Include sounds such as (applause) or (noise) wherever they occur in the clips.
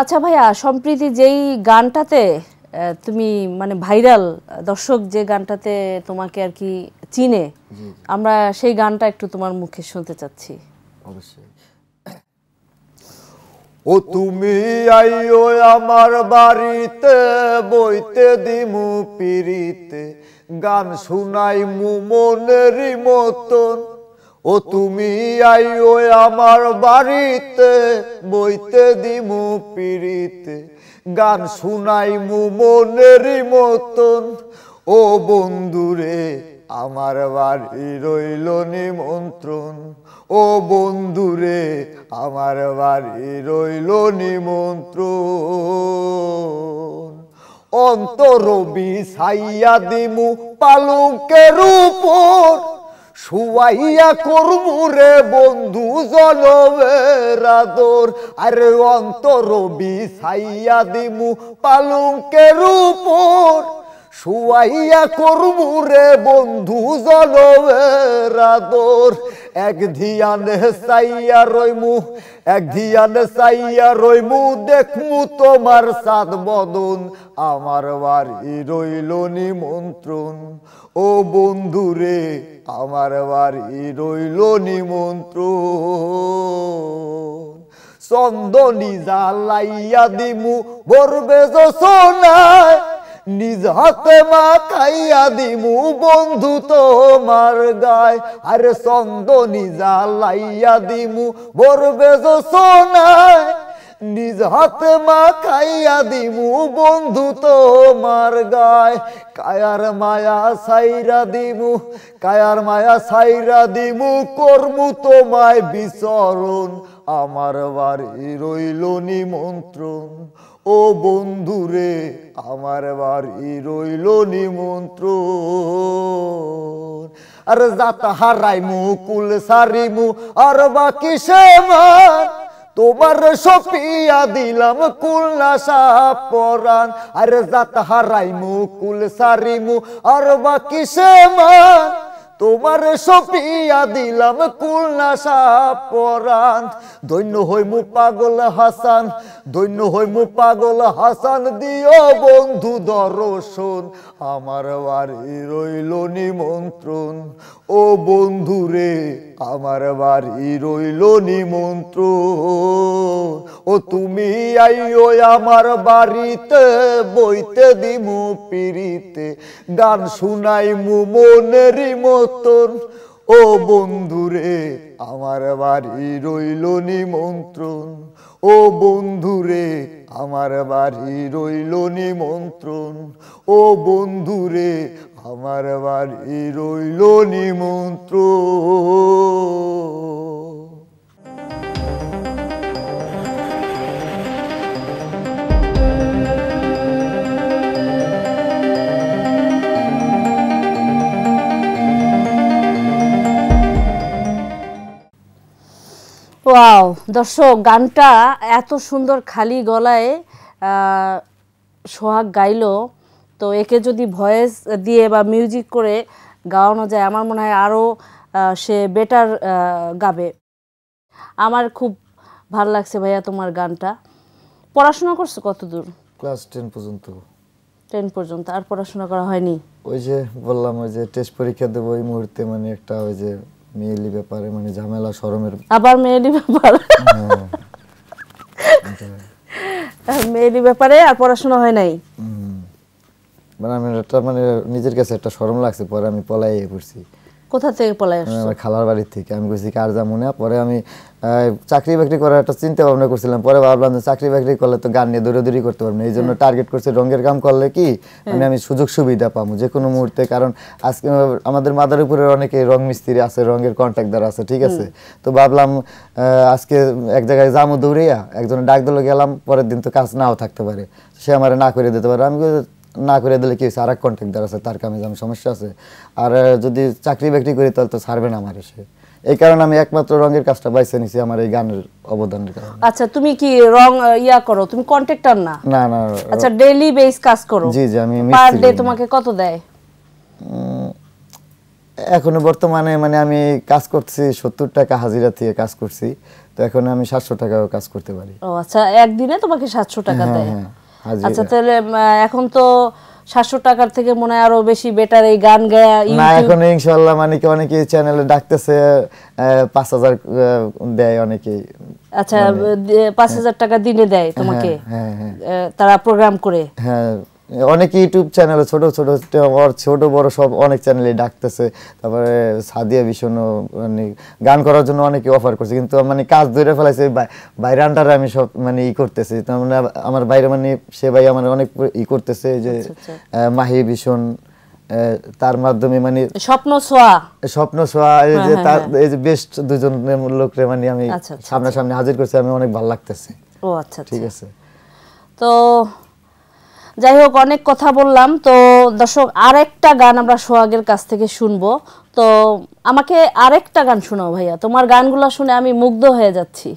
আচ্ছা ভাইয়া সম্প্রীতি যেই গানটাতে তুমি মানে ভাইরাল দর্শক যে গানটাতে তোমাকে আর কি চিনে আমরা সেই গানটা একটু তোমার মুখে শুনতে চাচ্ছি অবশ্যই ও তুমি আইও আমার বাড়িতে বইতে দিমু পিরিতে গান শুনাই মু মনের মতন ও তুমি ও আমার বাড়িতে বইতে দিমু পিড়িতে গান শুনাই মু মনের মতন ও বন্ধুরে আমার বাড়ি রইল নিমন্ত্রণ ও বন্ধুরে আমার বাড়ি রইল নিমন্ত্রণ অন্তরবি সাইয়া দিমু পালুকের উপর শুয়াইয়া করমু রে বন্ধু জলবের আদর আরে অন্তর বিছাইয়া দিমু পালঙ্কের উপর শুয়াইয়া করমু রে বন্ধু জলবের আদর এক ধিয়ানে সাইয়া রইমু এক ধিয়ান সাইয়া রইমু দেখমু তোমার সাত বদন আমার বাড়ি রইল নিমন্ত্রণ ও বন্ধুরে আমার বাড়ি রইল নিমন্ত্রণ চন্দনী জালাইয়া দিমু বরবে জোসনায় নিজ হাতে মা খাইয়া দিমু বন্ধু তোমার গায় আরে চন্দ নিজা লাইয়া দিমু বরবে সোনায় নিজ হাতে মা খাইয়া দিমু বন্ধু তোমার গায় কায়ার মায়া সাইরা দিমু কায়ার মায়া সাইরা দিমু কর্মু তোমায় বিচরণ আমার বাড়ি রইল নিমন্ত্রণ ও বন্ধুরে আমার বাড়ি রইল নিমন্ত্র আর জাত হারাইমু কুল সারিমু আর বাকি সে তোমার সপিয়া দিলাম কুল নাশা পরাণ আর জাত হারাইমু কুল সারিমু আর বাকি সে তোমার সপিয়া দিলাম কুল নাশা পরাণ ধন্য হইমু পাগল হাসান দৈন্য মু পাগল হাসান দিও বন্ধু দর্শন আমার বাড়ি রইল নিমন্ত্রণ ও বন্ধু রে আমার বাড়ি রইল নিমন্ত্রণ ও তুমি আইও আমার বাড়িতে বইতে দিমু পিড়িতে গান মু মনেরই মতন ও বন্ধুরে আমার বাড়ি রইল নিমন্ত্রণ ও বন্ধুরে আমার বাড়ি রইল নিমন্ত্রণ ও বন্ধুরে আমার বাড়ি রইল নিমন্ত্রণ ওয়াও দর্শক গানটা এত সুন্দর খালি গলায় সোহাগ গাইল তো একে যদি ভয়েস দিয়ে বা মিউজিক করে গাওয়ানো যায় আমার মনে হয় আরও সে বেটার গাবে আমার খুব ভাল লাগছে ভাইয়া তোমার গানটা পড়াশোনা করছো কতদূর ক্লাস টেন পর্যন্ত টেন পর্যন্ত আর পড়াশোনা করা হয়নি ওই যে বললাম ওই যে টেস্ট পরীক্ষা দেবো ওই মুহূর্তে মানে একটা ওই যে মেয়েলি ব্যাপারে মানে ঝামেলা শরমের আবার মেয়েলি ব্যাপার হ্যাঁ। (laughs) মেয়েলি ব্যাপারে আর পড়াশোনা হয় নাই মানে আমি একটা মানে নিজের কাছে একটা শরম লাগছে পরে আমি পলাই পড়ছি কোথা থেকে পলাই আসছো খালার বাড়ি থেকে আমি কইছি কার জামুনে পরে আমি চাকরি বাকরি করার একটা চিন্তা ভাবনা করছিলাম পরে ভাবলাম যে চাকরি বাকরি করলে তো গান নিয়ে দৌড়াদৌড়ি করতে পারবো না এই জন্য টার্গেট করছি রঙের কাম করলে কি মানে আমি সুযোগ সুবিধা পাবো যে কোনো মুহূর্তে কারণ আজকে আমাদের মাদারীপুরের অনেকে রং মিস্ত্রি আছে রঙের কন্ট্রাক্টদার আছে ঠিক আছে তো ভাবলাম আজকে এক জায়গায় যাবো দৌড়িয়া একজন ডাক দিল গেলাম পরের দিন তো কাজ নাও থাকতে পারে সে আমার না করে দিতে পারে আমি না করে দিলে কি হয়েছে আর এক কন্ট্রাক্টার আছে তার কামে আমি সমস্যা আছে আর যদি চাকরি বাকরি করি তাহলে তো ছাড়বে না আমার এসে এই কারণে আমি একমাত্র রঙের কাজটা বাইসে নিছি আমার এই গানের অবদানের কারণে আচ্ছা তুমি কি রং ইয়া করো তুমি কন্ট্রাক্টর না না না আচ্ছা ডেইলি বেস কাজ করো জি জি আমি পার ডে তোমাকে কত দেয় এখন বর্তমানে মানে আমি কাজ করছি সত্তর টাকা হাজিরা দিয়ে কাজ করছি তো এখন আমি সাতশো টাকাও কাজ করতে পারি ও আচ্ছা একদিনে তোমাকে সাতশো টাকা হ্যাঁ, দেয় হ্যাঁ। আচ্ছা তাহলে এখন তো সাতশো টাকার থেকে মনে হয় আরো বেশি বেটার এই গান গায়া না এখন ইনশাল্লাহ মানে কি অনেকে চ্যানেলে ডাকতেছে পাঁচ হাজার দেয় অনেকেই আচ্ছা মানে- পাঁচ হাজার টাকা দিনে দেয় তোমাকে হ্যাঁ, হ্যাঁ, হ্যাঁ। তারা প্রোগ্রাম করে হ্যাঁ অনেক ইউটিউব চ্যানেল ছোট ছোট ছোট বড় সব অনেক চ্যানেলে ডাকতেছে তারপরে সাদিয়া ভীষণ মানে গান করার জন্য অনেকে অফার করছে কিন্তু মানে কাজ ধরে ফেলাইছে বাইরে আন্ডারে আমি সব মানে ই করতেছি তো মানে আমার বাইরে মানে সে ভাই আমার মানে অনেক ই করতেছে যে আচ্ছা, আচ্ছা। মাহি ভীষণ তার মাধ্যমে মানে স্বপ্ন ছোয়া স্বপ্ন ছোয়া এই যে হ্যাঁ, হ্যাঁ, তার হ্যাঁ। এই যে বেস্ট দুজন লোকরে মানে আমি আচ্ছা, সামনাসামনি হাজির করছি আমি অনেক ভালো লাগতেছে ও আচ্ছা ঠিক আছে তো যাই হোক অনেক কথা বললাম তো দর্শক আরেকটা গান আমরা সোহাগের কাছ থেকে শুনবো তো আমাকে আরেকটা গান শোনাও ভাইয়া তোমার গানগুলো শুনে আমি মুগ্ধ হয়ে যাচ্ছি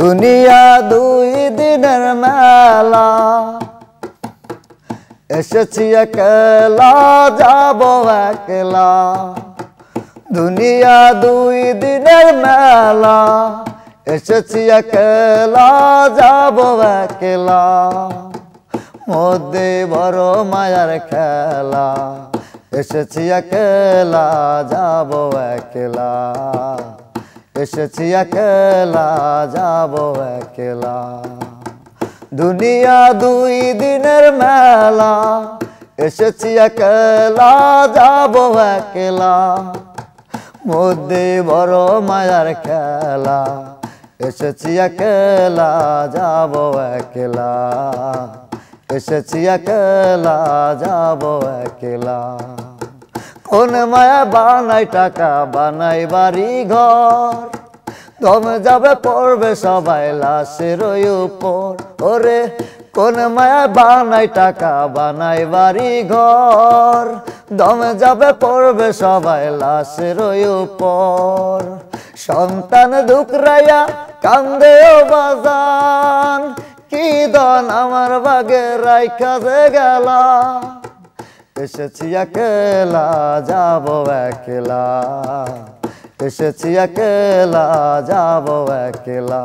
দুনিয়া দুই দিনের মেলা এসেছি একলা যাব একলা দুনিয়া দুই দিনের মেলা এসেছি একলা যাব একলা মধ্যে বড় মায়ার খেলা এসেছি একলা যাব একলা এসেছি একলা যাব একলা দুনিয়া দুই দিনের মেলা এসেছি একলা যাব একলা মধ্যে বড় মায়ার খেলা এসেছি একলা যাব একলা এসেছি একলা যাব একলা কোন মায়া বানাই টাকা বানাই বাড়ি ঘর দমে যাবে পড়বে সবাই লাশের উপর ওরে কোন মায়া বানাই টাকা বানাই বাড়ি ঘর দমে যাবে পড়বে সবাই লাশের উপর সন্তান ধুকরাইয়া কান্দে বাজান কি দন আমার বাগে রাই কাজে গেল এসেছি একলা যাব একলা এসেছি একলা যাব একলা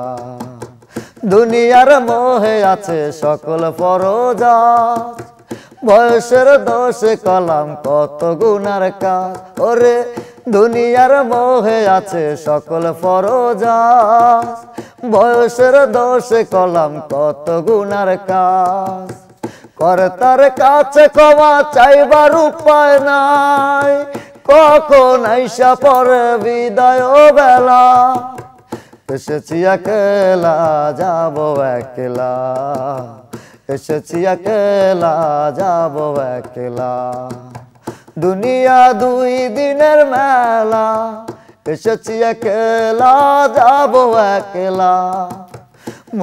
দুনিয়ার মোহে আছে সকল পরজাত বয়সের দোষে কলাম কত গুনার কাজ ওরে দুনিয়ার মোহে আছে সকল ফরজাস বয়সের দোষে কলাম কত গুনার কাজ কর্তার কাছে কমা চাইবার উপায় নাই কখন আইসা পরে বিদায় বেলা এসেছি একলা যাব একলা এসেছি একলা যাব একলা দুনিয়া দুই দিনের মেলা এসেছি একলা যাব একলা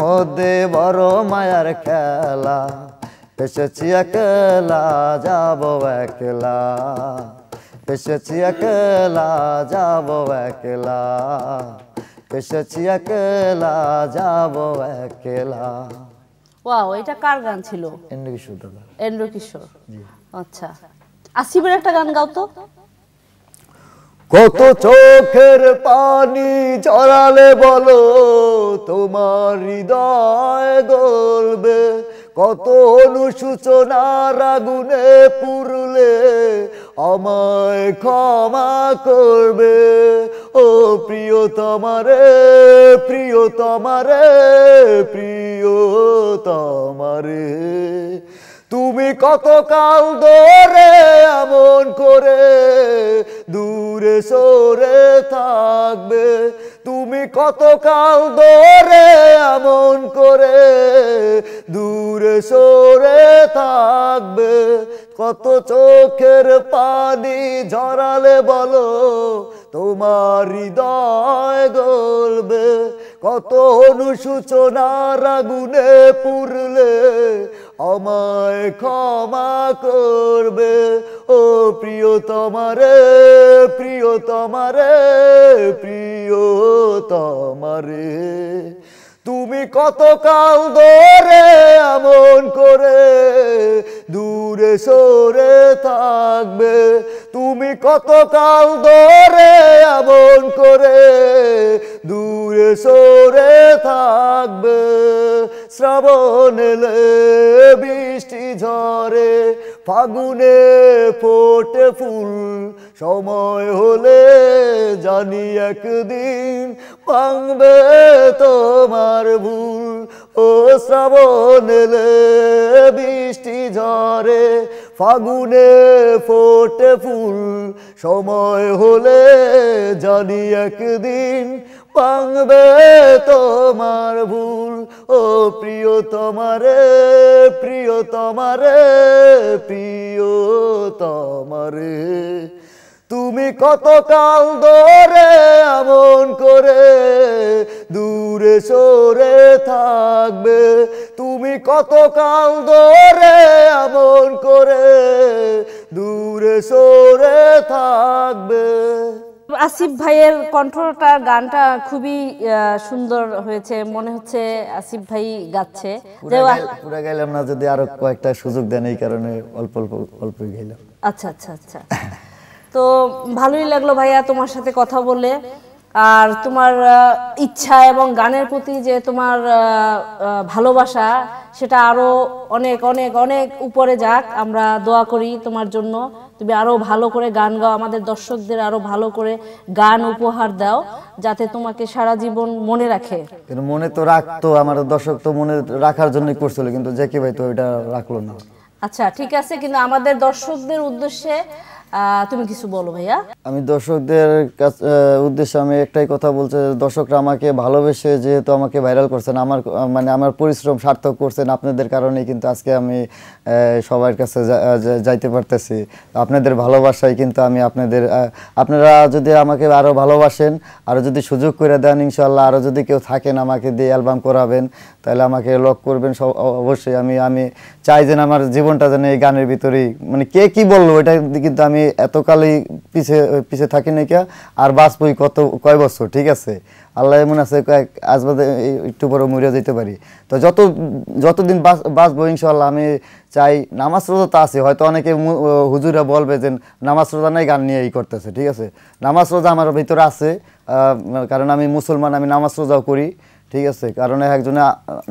মধ্যে বড় মায়ার খেলা এসেছি একলা যাব একলা এসেছি একলা যাব একলা এসেছি একলা যাব একলা ওয়াও এটা কার গান ছিল এন্দ্র কিশোর দাদা কিশোর আচ্ছা আসিবের একটা গান গাও তো কত চোখের পানি জড়ালে বলো তোমার হৃদয় গলবে কত অনুসূচনা রাগুনে পুরলে আমায় ক্ষমা করবে ও প্রিয় তোমারে প্রিয় তোমারে প্রিয় তোমারে তুমি কত কাল ধরে এমন করে দূরে সরে থাকবে তুমি কত কাল ধরে এমন করে দূরে সরে থাকবে কত চোখের পানি ঝরালে বলো তোমার হৃদয় গলবে কত অনুসূচনার আগুনে পুরলে আমায় ক্ষমা করবে ও প্রিয় তোমারে প্রিয় তোমারে প্রিয় তোমারে তুমি কতকাল ধরে এমন করে দূরে সরে থাকবে তুমি কত কাল ধরে এমন করে দূরে সরে থাকবে শ্রাবণ এলে বৃষ্টি ঝরে ফাগুনে ফোটে ফুল সময় হলে জানি একদিন ভাঙবে তোমার ভুল ও শ্রাবণ এলে বৃষ্টি ঝরে ফাগুনে ফোটে ফুল সময় হলে জানি একদিন বাংবে তোমার ভুল ও প্রিয় তোমারে প্রিয় তোমারে প্রিয় তোমারে তুমি কত কাল ধরে এমন করে দূরে সরে থাকবে তুমি কত কাল ধরে এমন করে দূরে সরে থাকবে আসিফ ভাইয়ের কণ্ঠটা গানটা খুবই সুন্দর হয়েছে মনে হচ্ছে আসিফ ভাই গাচ্ছে পুরো গেলাম না যদি আরো কয়েকটা সুযোগ দেন এই কারণে অল্প অল্প অল্পই গেলাম আচ্ছা আচ্ছা আচ্ছা (laughs) তো ভালোই লাগলো ভাইয়া তোমার সাথে কথা বলে আর তোমার ইচ্ছা এবং গানের প্রতি যে তোমার ভালোবাসা সেটা আরও অনেক অনেক অনেক উপরে যাক আমরা দোয়া করি তোমার জন্য তুমি আরও ভালো করে গান গাও আমাদের দর্শকদের আরও ভালো করে গান উপহার দাও যাতে তোমাকে সারা জীবন মনে রাখে মনে তো রাখতো আমার দর্শক তো মনে রাখার জন্যই করছিল কিন্তু জ্যাকি ভাই তো এটা রাখলো না আচ্ছা ঠিক আছে কিন্তু আমাদের দর্শকদের উদ্দেশ্যে তুমি কিছু বলো ভাইয়া আমি দর্শকদের উদ্দেশ্যে আমি একটাই কথা বলছি দর্শকরা আমাকে ভালোবেসে যেহেতু আমাকে ভাইরাল করছেন আমার মানে আমার পরিশ্রম সার্থক করছেন আপনাদের কারণে কিন্তু আজকে আমি সবার কাছে যাইতে পারতেছি আপনাদের ভালোবাসায় কিন্তু আমি আপনাদের আপনারা যদি আমাকে আরও ভালোবাসেন আরও যদি সুযোগ করে দেন ইনশাল্লাহ আরও যদি কেউ থাকেন আমাকে দিয়ে অ্যালবাম করাবেন তাহলে আমাকে লক করবেন অবশ্যই আমি আমি চাই যেন আমার জীবনটা যেন এই গানের ভিতরেই মানে কে কি বললো এটা কিন্তু আমি এতকালই পিছে পিছে থাকি নাকি আর বাঁচবই কত কয় বছর ঠিক আছে আল্লাহ এমন আছে কয়েক আজ একটু বড় মরিয়া যেতে পারি তো যত যতদিন বাঁচবো ইনশাল্লাহ আমি চাই নামাজ রোজা তো আছে হয়তো অনেকে হুজুরা বলবে যে নামাজ রোজা নাই গান নিয়ে এই করতেছে ঠিক আছে নামাজ রোজা আমার ভিতরে আছে কারণ আমি মুসলমান আমি নামাজ রোজাও করি ঠিক আছে কারণ একজনে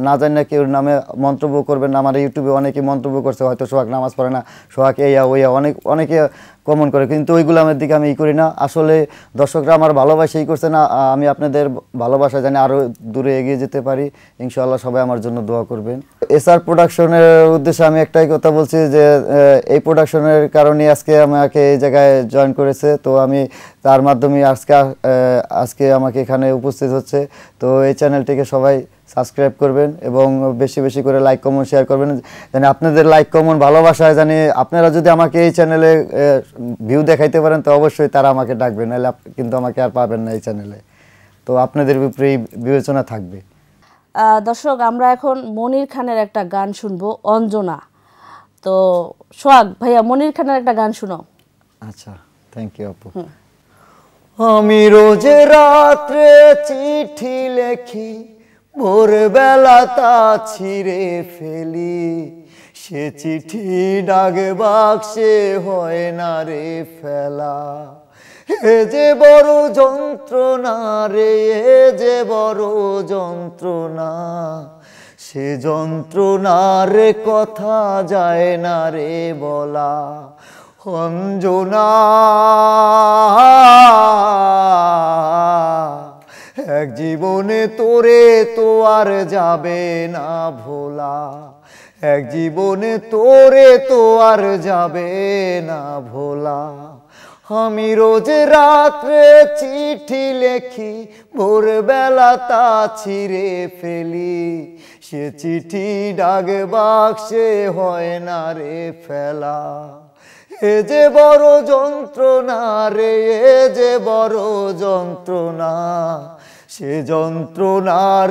না জানি না কেউ নামে মন্তব্য করবেন আমার মানে ইউটিউবে অনেকে মন্তব্য করছে হয়তো সোহাগ নামাজ পড়ে না সোহাগ এইয়া ওইয়া অনেক অনেকে কমন করে কিন্তু ওইগুলো আমার দিকে আমি ই করি না আসলে দর্শকরা আমার ভালোবাসাই করছে না আমি আপনাদের ভালোবাসা জানি আরও দূরে এগিয়ে যেতে পারি ইনশাআল্লাহ সবাই আমার জন্য দোয়া করবেন এসআর প্রোডাকশনের উদ্দেশ্যে আমি একটাই কথা বলছি যে এই প্রোডাকশনের কারণে আজকে আমাকে এই জায়গায় জয়েন করেছে তো আমি তার মাধ্যমে আজকে আজকে আমাকে এখানে উপস্থিত হচ্ছে তো এই চ্যানেলটিকে সবাই সাবস্ক্রাইব করবেন এবং বেশি বেশি করে লাইক কমেন্ট শেয়ার করবেন যেন আপনাদের লাইক কমেন্ট ভালোবাসায় জানি আপনারা যদি আমাকে এই চ্যানেলে ভিউ দেখাইতে পারেন তো অবশ্যই তারা আমাকে ডাকবে নাহলে কিন্তু আমাকে আর পাবেন না এই চ্যানেলে তো আপনাদের উপরেই বিবেচনা থাকবে দর্শক আমরা এখন মনির খানের একটা গান শুনবো অঞ্জনা তো সোহাগ ভাইয়া মনির খানের একটা গান শুনো আচ্ছা থ্যাংক ইউ আপু আমি রোজ রাত্রে চিঠি লেখি ভোরবেলা তা ছিঁড়ে ফেলি সে চিঠি ডাক বাক্সে হয় না রে ফেলা এ যে বড় যন্ত্রণা রে যে বড় যন্ত্রণা সে যন্ত্রণার কথা যায় না রে বলা অঞ্জনা এক জীবনে তোরে তো আর যাবে না ভোলা এক জীবনে তোরে তো আর যাবে না ভোলা আমি রোজ রাত্রে চিঠি লেখি ভোরবেলা তা ছিঁড়ে ফেলি সে চিঠি ডাক বাক্সে হয় না রে ফেলা এ যে বড় যন্ত্রণা রে এ যে বড় যন্ত্রণা সে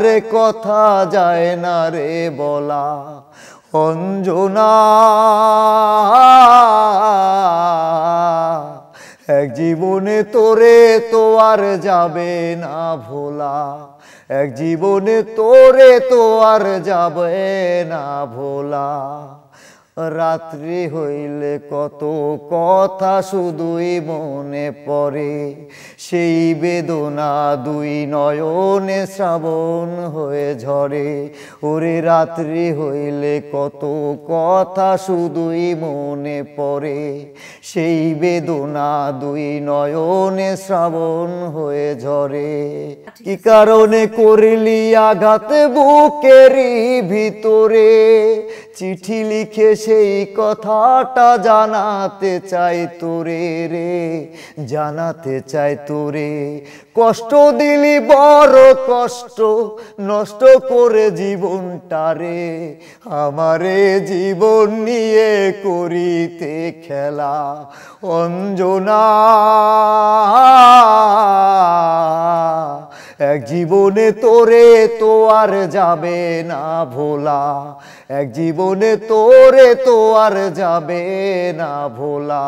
রে কথা যায় না রে বলা অঞ্জনা এক জীবনে তোরে তো আর যাবে না ভোলা এক জীবনে তোরে তো আর যাবে না ভোলা রাত্রি হইলে কত কথা শুধুই মনে পড়ে সেই বেদনা দুই নয়নে শ্রাবণ হয়ে ঝরে ওরে রাত্রি হইলে কত কথা শুধুই মনে পড়ে সেই বেদনা দুই নয়নে শ্রাবণ হয়ে ঝরে কি কারণে করলি আঘাত বুকেরই ভিতরে চিঠি লিখে সেই কথাটা জানাতে চাই তোরে রে জানাতে চাই তোরে কষ্ট দিলি বড় কষ্ট নষ্ট করে জীবনটা রে আমারে জীবন নিয়ে করিতে খেলা অঞ্জনা এক জীবনে তোরে তো আর যাবে না ভোলা এক জীবনে তোরে তো আর যাবে না ভোলা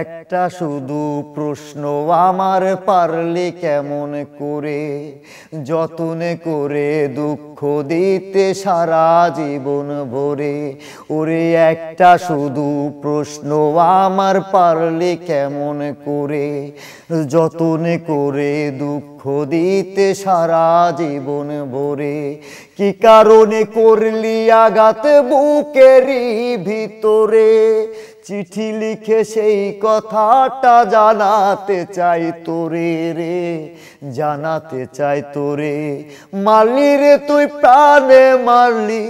একটা শুধু প্রশ্ন আমার পারলে কেমন করে যতনে করে দুঃখ দিতে সারা জীবন ভরে ওরে একটা শুধু প্রশ্ন আমার পারলে কেমন করে যতনে করে দুঃখ দিতে সারা জীবন ভরে কি কারণে করলি আঘাত বুকেরই ভিতরে চিঠি লিখে সেই কথাটা জানাতে চাই তোরে রে জানাতে চাই তোরে মারলি রে তুই প্রাণে মারলি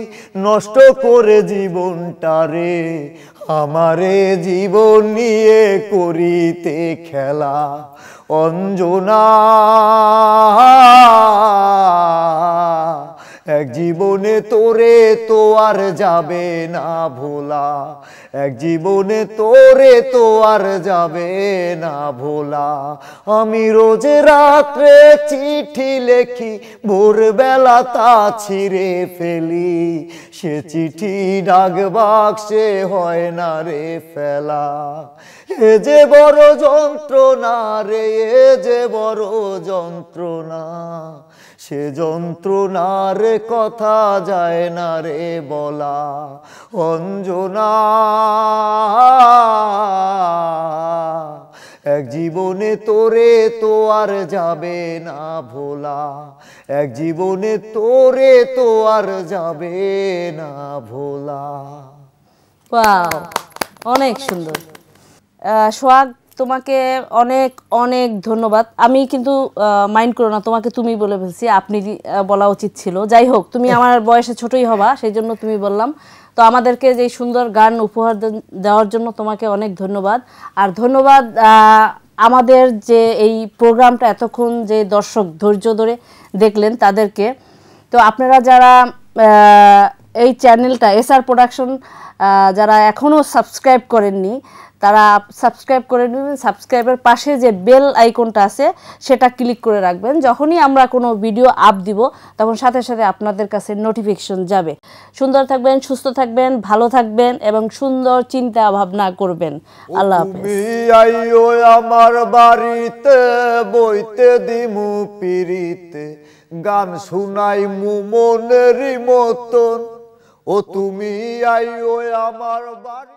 নষ্ট করে জীবনটা রে আমারে জীবন নিয়ে করিতে খেলা অঞ্জনা এক জীবনে তোরে তো আর যাবে না ভোলা এক জীবনে তোরে তো আর যাবে না ভোলা আমি রোজ রাত্রে চিঠি লেখি ভোরবেলা তা ছিঁড়ে ফেলি সে চিঠি ডাক বাক্সে হয় না রে ফেলা এ যে বড় যন্ত্রণা রে এ যে বড় যন্ত্রণা সে যন্ত্রণার কথা যায় না রে বলা অঞ্জনা এক জীবনে তোরে তো আর যাবে না ভোলা এক জীবনে তোরে তো আর যাবে না ভোলা অনেক সুন্দর সোহাগ তোমাকে অনেক অনেক ধন্যবাদ আমি কিন্তু মাইন্ড করো না তোমাকে তুমি বলে ফেলছি আপনি বলা উচিত ছিল যাই হোক তুমি (laughs) আমার বয়সে ছোটই হবা সেই জন্য তুমি বললাম তো আমাদেরকে যে সুন্দর গান উপহার দেওয়ার জন্য তোমাকে অনেক ধন্যবাদ আর ধন্যবাদ আমাদের যে এই প্রোগ্রামটা এতক্ষণ যে দর্শক ধৈর্য ধরে দেখলেন তাদেরকে তো আপনারা যারা এই চ্যানেলটা এসআর প্রোডাকশন যারা এখনও সাবস্ক্রাইব করেননি তারা সাবস্ক্রাইব করে নেবেন সাবস্ক্রাইবের পাশে যে বেল আইকনটা আছে সেটা ক্লিক করে রাখবেন যখনই আমরা কোনো ভিডিও আপ দিব তখন সাথে সাথে আপনাদের কাছে নোটিফিকেশন যাবে সুন্দর থাকবেন সুস্থ থাকবেন ভালো থাকবেন এবং সুন্দর চিন্তা ভাবনা করবেন আল্লাহ আমার বাড়িতে গান মতন ও তুমি আইও আমার বাড়ি